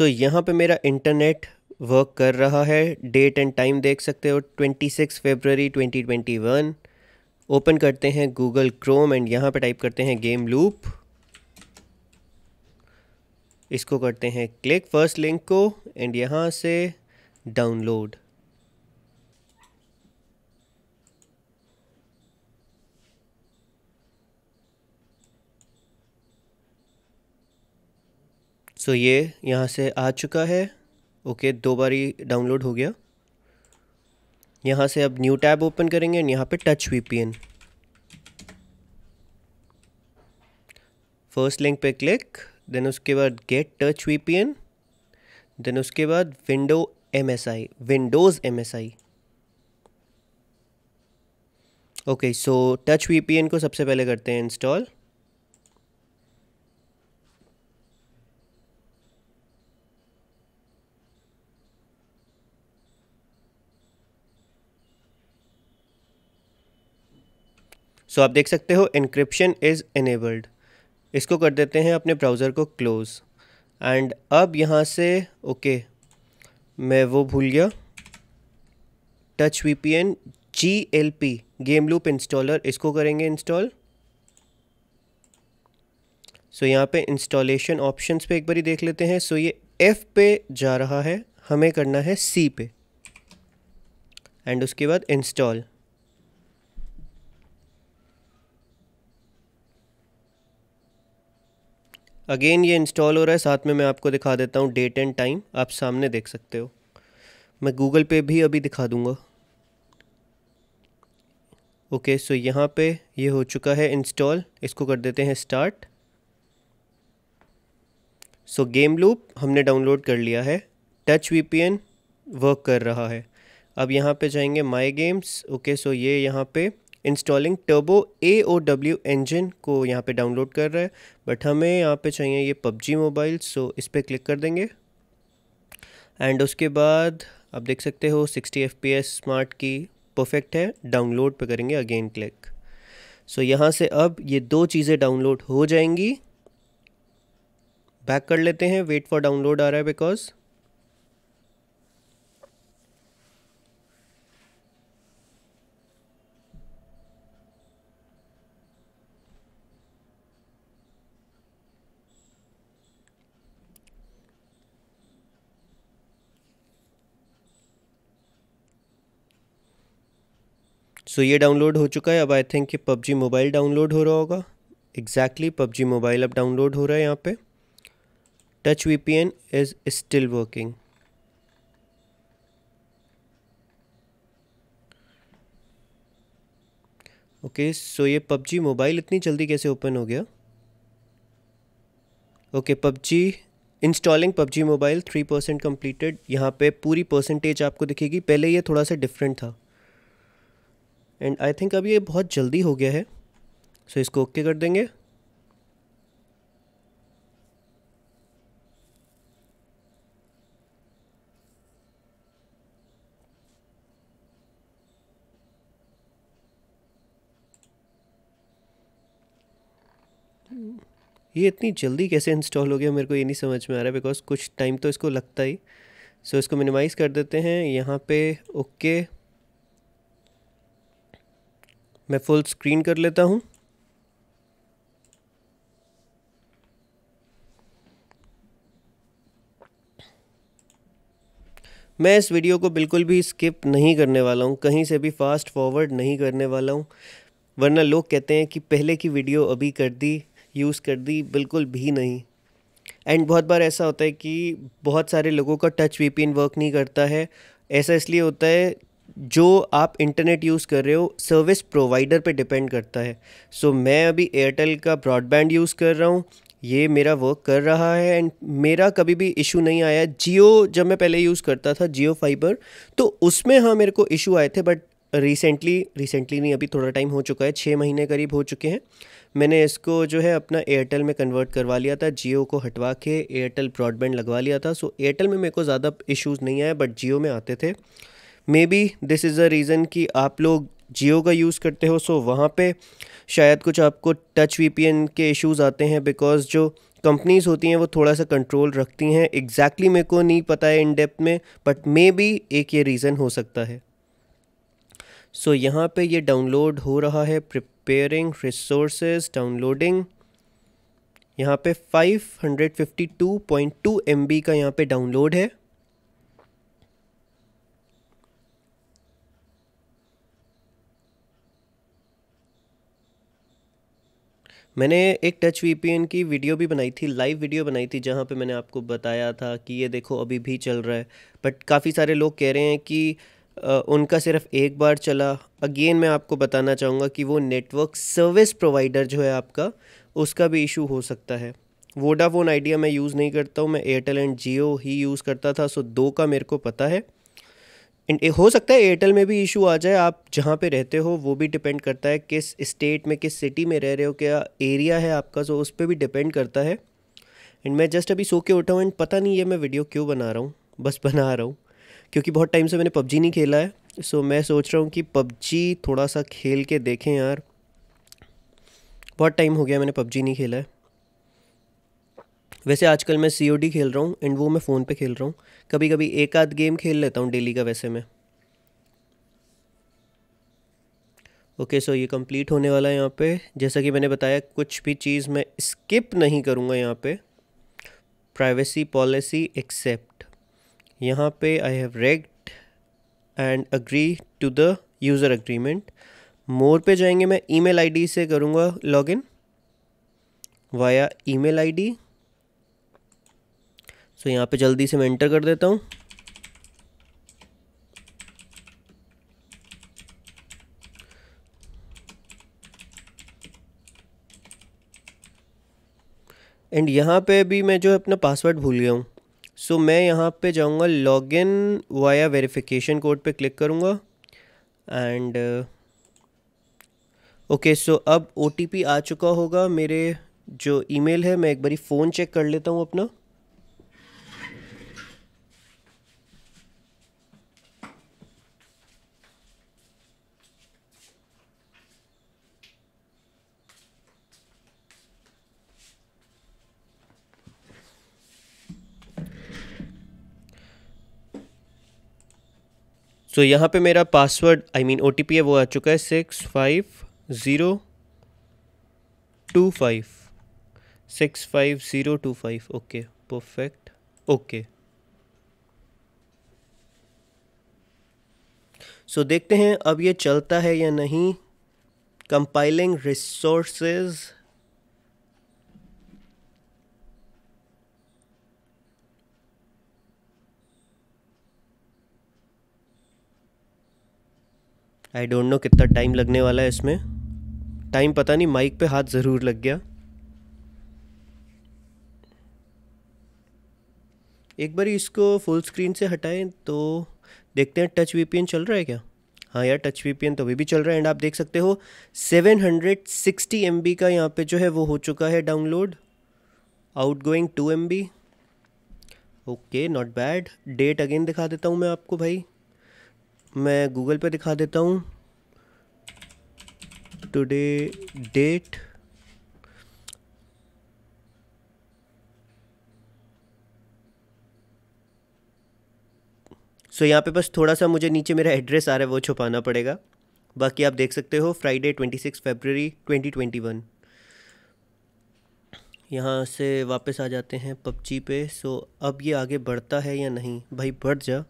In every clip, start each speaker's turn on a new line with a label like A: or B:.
A: सो so, यहाँ पे मेरा इंटरनेट वर्क कर रहा है डेट एंड टाइम देख सकते हो 26 फरवरी 2021 ओपन करते हैं गूगल क्रोम एंड यहाँ पे टाइप करते हैं गेम लूप इसको करते हैं क्लिक फर्स्ट लिंक को एंड यहाँ से डाउनलोड सो ये यहाँ से आ चुका है ओके दो बार ही डाउनलोड हो गया यहाँ से अब न्यू टैब ओपन करेंगे एंड यहाँ पे टच वीपीएन फर्स्ट लिंक पे क्लिक देन उसके बाद गेट टच वीपीएन देन उसके बाद window MSI Windows MSI okay so touch VPN को सबसे पहले करते हैं इंस्टॉल सो so, आप देख सकते हो इनक्रिप्शन इज़ इनेबल्ड इसको कर देते हैं अपने ब्राउज़र को क्लोज़ एंड अब यहाँ से ओके okay, मैं वो भूल गया touch V P N G L P game loop installer इसको करेंगे इंस्टॉल सो so, यहाँ पे इंस्टॉलेशन ऑप्शंस पे एक बारी देख लेते हैं सो so, ये एफ़ पे जा रहा है हमें करना है सी पे एंड उसके बाद इंस्टॉल अगेन ये इंस्टॉल हो रहा है साथ में मैं आपको दिखा देता हूँ डेट एंड टाइम आप सामने देख सकते हो मैं गूगल पे भी अभी दिखा दूँगा ओके सो यहाँ पे ये यह हो चुका है इंस्टॉल इसको कर देते हैं स्टार्ट सो गेम लूप हमने डाउनलोड कर लिया है टच वी वर्क कर रहा है अब यहाँ पे जाएंगे माय गेम्स ओके सो ये यहाँ पे installing turbo A O W engine को यहाँ पे डाउनलोड कर रहा है बट हमें यहाँ पे चाहिए ये पबजी मोबाइल सो इस पर क्लिक कर देंगे एंड उसके बाद आप देख सकते हो 60 एफ स्मार्ट की परफेक्ट है डाउनलोड पे करेंगे अगेन क्लिक सो यहाँ से अब ये दो चीज़ें डाउनलोड हो जाएंगी बैक कर लेते हैं वेट फॉर डाउनलोड आ रहा है बिकॉज़ सो ये डाउनलोड हो चुका है अब आई थिंक कि पबजी मोबाइल डाउनलोड हो रहा होगा एग्जैक्टली पबजी मोबाइल अब डाउनलोड हो रहा है यहाँ पे touch V P N is still working okay so ये पबजी मोबाइल इतनी जल्दी कैसे ओपन हो गया okay PUBG installing PUBG mobile three percent completed यहाँ पे पूरी परसेंटेज आपको दिखेगी पहले ये थोड़ा सा डिफरेंट था एंड आई थिंक अब ये बहुत जल्दी हो गया है सो so, इसको ओके कर देंगे ये इतनी जल्दी कैसे इंस्टॉल हो गया मेरे को ये नहीं समझ में आ रहा है बिकॉज कुछ टाइम तो इसको लगता ही सो so, इसको मिनिमाइज़ कर देते हैं यहाँ पे ओके okay, मैं फुल स्क्रीन कर लेता हूँ मैं इस वीडियो को बिल्कुल भी स्किप नहीं करने वाला हूँ कहीं से भी फास्ट फॉरवर्ड नहीं करने वाला हूँ वरना लोग कहते हैं कि पहले की वीडियो अभी कर दी यूज़ कर दी बिल्कुल भी नहीं एंड बहुत बार ऐसा होता है कि बहुत सारे लोगों का टच वीपीएन वर्क नहीं करता है ऐसा इसलिए होता है जो आप इंटरनेट यूज़ कर रहे हो सर्विस प्रोवाइडर पे डिपेंड करता है सो so, मैं अभी एयरटेल का ब्रॉडबैंड यूज़ कर रहा हूँ ये मेरा वर्क कर रहा है एंड मेरा कभी भी इशू नहीं आया जियो जब मैं पहले यूज़ करता था जियो फाइबर तो उसमें हाँ मेरे को इशू आए थे बट रिसेंटली रिसेंटली नहीं अभी थोड़ा टाइम हो चुका है छः महीने करीब हो चुके हैं मैंने इसको जो है अपना एयरटेल में कन्वर्ट करवा लिया था जियो को हटवा के एयरटेल ब्रॉडबैंड लगवा लिया था सो एयरटेल में मेरे को ज़्यादा इश्यूज़ नहीं आया बट जियो में आते थे maybe this is a reason कि आप लोग जियो का यूज़ करते हो सो वहाँ पे शायद कुछ आपको टच वी के इश्यूज आते हैं बिकॉज जो कंपनीज होती हैं वो थोड़ा सा कंट्रोल रखती हैं एग्जैक्टली exactly मेरे को नहीं पता है इन डेप्थ में बट मे बी एक ये रीज़न हो सकता है सो so, यहाँ पे ये डाउनलोड हो रहा है प्रिपेयरिंग रिसोर्सेज डाउनलोडिंग यहाँ पे 552.2 MB का यहाँ पे डाउनलोड है मैंने एक टच वीपीएन की वीडियो भी बनाई थी लाइव वीडियो बनाई थी जहाँ पे मैंने आपको बताया था कि ये देखो अभी भी चल रहा है बट काफ़ी सारे लोग कह रहे हैं कि आ, उनका सिर्फ एक बार चला अगेन मैं आपको बताना चाहूँगा कि वो नेटवर्क सर्विस प्रोवाइडर जो है आपका उसका भी इशू हो सकता है वोडाफोन आइडिया मैं यूज़ नहीं करता हूँ मैं एयरटेल एंड जियो ही यूज़ करता था सो दो का मेरे को पता है हो सकता है एयरटेल में भी इशू आ जाए आप जहाँ पे रहते हो वो भी डिपेंड करता है किस स्टेट में किस सिटी में रह रहे हो क्या एरिया है आपका जो उस पर भी डिपेंड करता है एंड मैं जस्ट अभी सो के उठा हूँ एंड पता नहीं है मैं वीडियो क्यों बना रहा हूँ बस बना रहा हूँ क्योंकि बहुत टाइम से मैंने पबजी नहीं खेला है सो so, मैं सोच रहा हूँ कि पबजी थोड़ा सा खेल के देखें यार बहुत टाइम हो गया मैंने पबजी नहीं खेला है वैसे आजकल मैं सी ओ डी खेल रहा हूँ एंड वो मैं फ़ोन पे खेल रहा हूँ कभी कभी एक आध गेम खेल लेता हूँ डेली का वैसे मैं ओके सो ये कंप्लीट होने वाला है यहाँ पे जैसा कि मैंने बताया कुछ भी चीज़ मैं स्किप नहीं करूँगा यहाँ पे प्राइवेसी पॉलिसी एक्सेप्ट यहाँ पे I have read and agree to the user agreement more पे जाएंगे मैं ईमेल आईडी से करूँगा login via email ID so यहाँ पे जल्दी से मैं एंटर कर देता हूँ एंड यहाँ पे भी मैं जो है अपना पासवर्ड भूल गया हूँ सो so, मैं यहाँ पे जाऊँगा log in via verification code पे क्लिक करूँगा एंड ओके सो अब ओ आ चुका होगा मेरे जो ईमेल है मैं एक बारी फ़ोन चेक कर लेता हूँ अपना सो यहाँ पे मेरा पासवर्ड आई मीन ओ है वो आ चुका है six five zero two five six five zero two five okay perfect okay so देखते हैं अब ये चलता है या नहीं compiling resources I don't know कितना टाइम लगने वाला है इसमें टाइम पता नहीं माइक पे हाथ ज़रूर लग गया एक बार इसको फुल स्क्रीन से हटाएं तो देखते हैं टच वीपीएन चल रहा है क्या हाँ यार टच वीपीएन तो अभी भी चल रहा है एंड आप देख सकते हो 760 एमबी का यहाँ पे जो है वो हो चुका है download out going to M B okay not bad date again दिखा देता हूँ मैं आपको भाई मैं गूगल पे दिखा देता हूँ टुडे डेट सो यहाँ पे बस थोड़ा सा मुझे नीचे मेरा एड्रेस आ रहा है वो छुपाना पड़ेगा बाकी आप देख सकते हो Friday twenty six February twenty twenty one यहाँ से वापस आ जाते हैं पबजी पे सो अब ये आगे बढ़ता है या नहीं भाई बढ़ जा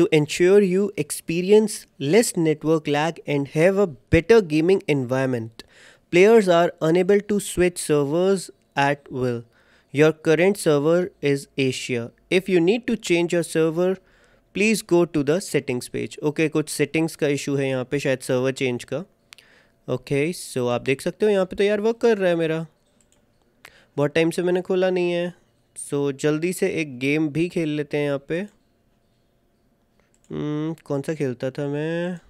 A: to ensure you experience less network lag and have a better gaming environment. Players are unable to switch servers at will. Your current server is Asia. If you need to change your server, please go to the settings page. Okay, कुछ settings का issue है यहाँ पे शायद server change का okay, so आप देख सकते हो यहाँ पे तो यार work कर रहा है मेरा बहुत time से मैंने खोला नहीं है so, जल्दी से एक game भी खेल लेते हैं यहाँ पे Hmm, कौन सा खेलता था मैं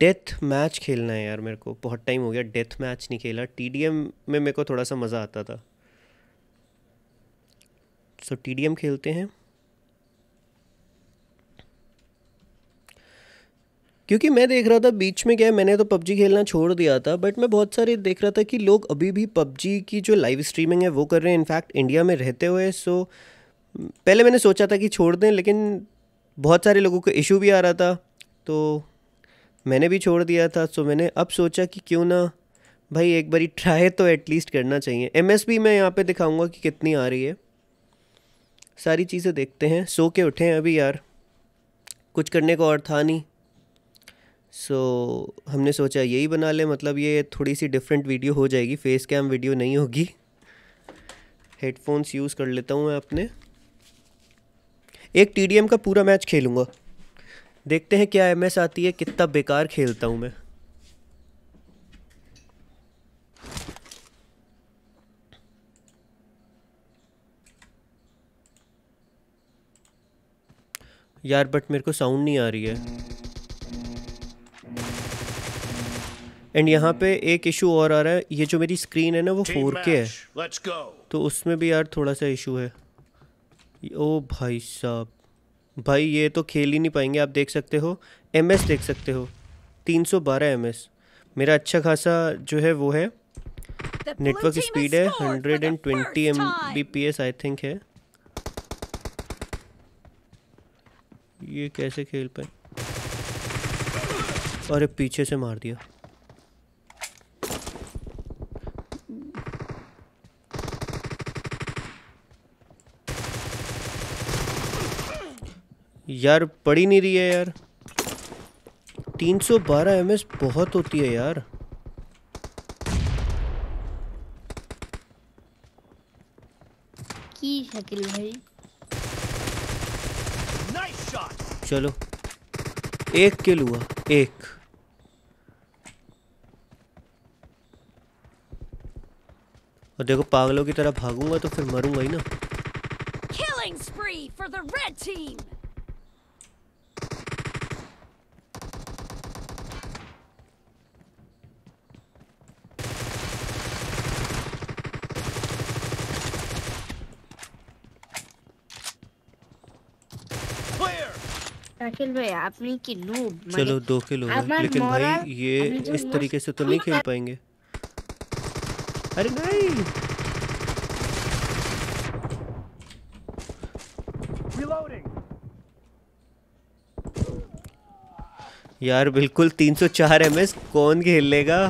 A: डेथ मैच खेलना है यार मेरे को बहुत टाइम हो गया डेथ मैच नहीं खेला टी में मेरे को थोड़ा सा मज़ा आता था सो टी डी एम खेलते हैं क्योंकि मैं देख रहा था बीच में क्या है मैंने तो पबजी खेलना छोड़ दिया था बट मैं बहुत सारे देख रहा था कि लोग अभी भी पबजी की जो लाइव स्ट्रीमिंग है वो कर रहे हैं इनफैक्ट इंडिया में रहते हुए सो so, पहले मैंने सोचा था कि छोड़ दें लेकिन बहुत सारे लोगों को इशू भी आ रहा था तो मैंने भी छोड़ दिया था सो मैंने अब सोचा कि क्यों ना भाई एक बारी ट्राई तो एटलीस्ट करना चाहिए एम एस बी मैं यहाँ पे दिखाऊंगा कि कितनी आ रही है सारी चीज़ें देखते हैं सो के उठे हैं अभी यार कुछ करने को और था नहीं सो so, हमने सोचा यही बना ले मतलब ये थोड़ी सी डिफरेंट वीडियो हो जाएगी फेस कैम वीडियो नहीं होगी हेडफोन्स यूज़ कर लेता हूँ मैं अपने एक टी का पूरा मैच खेलूँगा देखते हैं क्या एम आती है कितना बेकार खेलता हूँ मैं यार बट मेरे को साउंड नहीं आ रही है एंड यहाँ पे एक इशू और आ रहा है ये जो मेरी स्क्रीन है ना वो फोर के है तो उसमें भी यार थोड़ा सा इशू है ओ भाई साहब भाई ये तो खेल ही नहीं पाएंगे आप देख सकते हो एम देख सकते हो 312 एमएस मेरा अच्छा खासा जो है वो है नेटवर्क स्पीड है 120 and twenty M B P S I think है ये कैसे खेल पाए अरे पीछे से मार दिया यार पड़ी नहीं रही है यार 312 सौ बहुत होती है यार की शक्ल भाई चलो एक किल हुआ एक और देखो पागलों की तरह भागूंगा तो फिर मरूंगा ही ना Killing spree for the red team! चलो दो किलो है लेकिन भाई ये इस तरीके से तो नहीं खेल पाएंगे अरे नहीं यार बिल्कुल 304 एस कौन खेल लेगा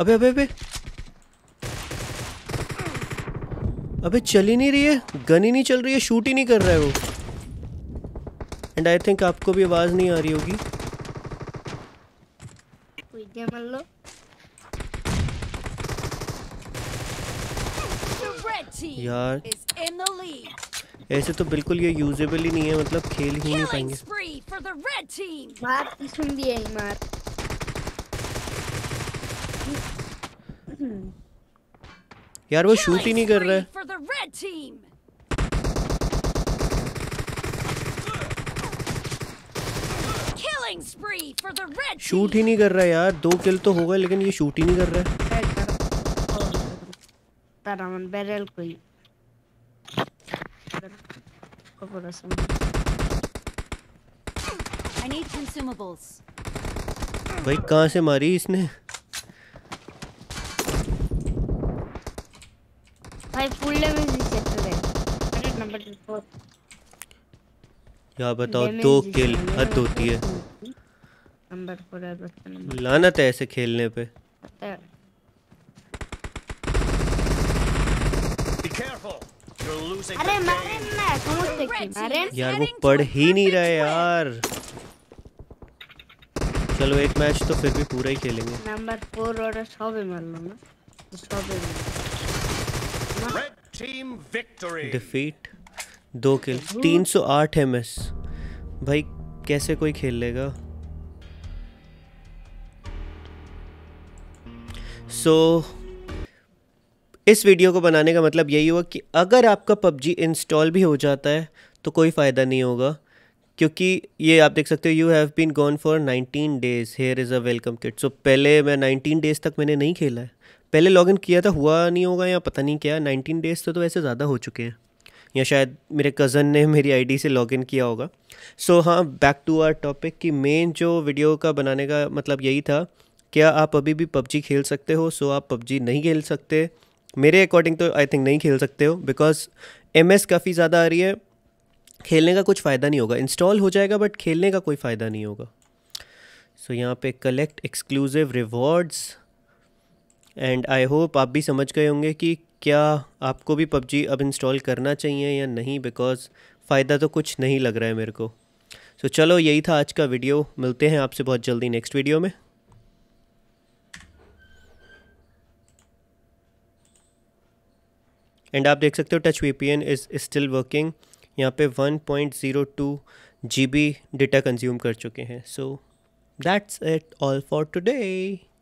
A: अबे अबे अबे अबे चल ही नहीं रही है गन ही नहीं चल रही है शूट ही नहीं कर रहा है वो एंड आई थिंक आपको भी आवाज़ नहीं आ रही होगी यार ऐसे तो बिल्कुल ये यूजेबल ही नहीं है मतलब खेल ही नहीं पाएंगे यार वो शूट ही नहीं कर रहा है Red team! Killing spree for the red shoot ही नहीं कर रहा यार दो किल तो होगा लेकिन ये शूट ही नहीं कर रहा है कोई I need consumables. भाई कहाँ से मारी इसने भाई full damage damage is yesterday. 100 number 4. क्या बताओ दो किल हद होती है नंबर 4 है बस तो लानत है ऐसे खेलने पे अरे मारे मैं समझ सकती मारे यार वो पढ़ ही नहीं रहे यार चलो एक मैच तो फिर भी पूरा ही खेलेंगे नंबर फोर और सौ भी मार लूंगा सौ भी डिफीट दो किल 308 एमएस भाई कैसे कोई खेल लेगा सो so, इस वीडियो को बनाने का मतलब यही हुआ कि अगर आपका पबजी इंस्टॉल भी हो जाता है तो कोई फ़ायदा नहीं होगा क्योंकि ये आप देख सकते हो you have been gone for 19 days here is a welcome kit so पहले मैं 19 डेज़ तक मैंने नहीं खेला है पहले लॉगिन किया था हुआ नहीं होगा या पता नहीं क्या नाइनटीन डेज़ तो तो वैसे ज़्यादा हो चुके हैं या शायद मेरे कज़न ने मेरी आईडी से लॉगिन किया होगा सो so, हाँ बैक टू आर टॉपिक कि मेन जो वीडियो का बनाने का मतलब यही था क्या आप अभी भी पबजी खेल सकते हो सो so, आप पबजी नहीं खेल सकते मेरे अकॉर्डिंग तो आई थिंक नहीं खेल सकते हो बिकॉज एम काफ़ी ज़्यादा आ रही है खेलने का कुछ फ़ायदा नहीं होगा इंस्टॉल हो जाएगा बट खेलने का कोई फ़ायदा नहीं होगा सो so, यहाँ पे collect exclusive rewards and I hope आप भी समझ गए होंगे कि क्या आपको भी पबजी अब इंस्टॉल करना चाहिए या नहीं बिकॉज़ फ़ायदा तो कुछ नहीं लग रहा है मेरे को सो so, चलो यही था आज का वीडियो मिलते हैं आपसे बहुत जल्दी नेक्स्ट वीडियो में एंड आप देख सकते हो Touch V P N is still working यहाँ पे 1.02 point zero two G B data consume कर चुके हैं so that's it all for today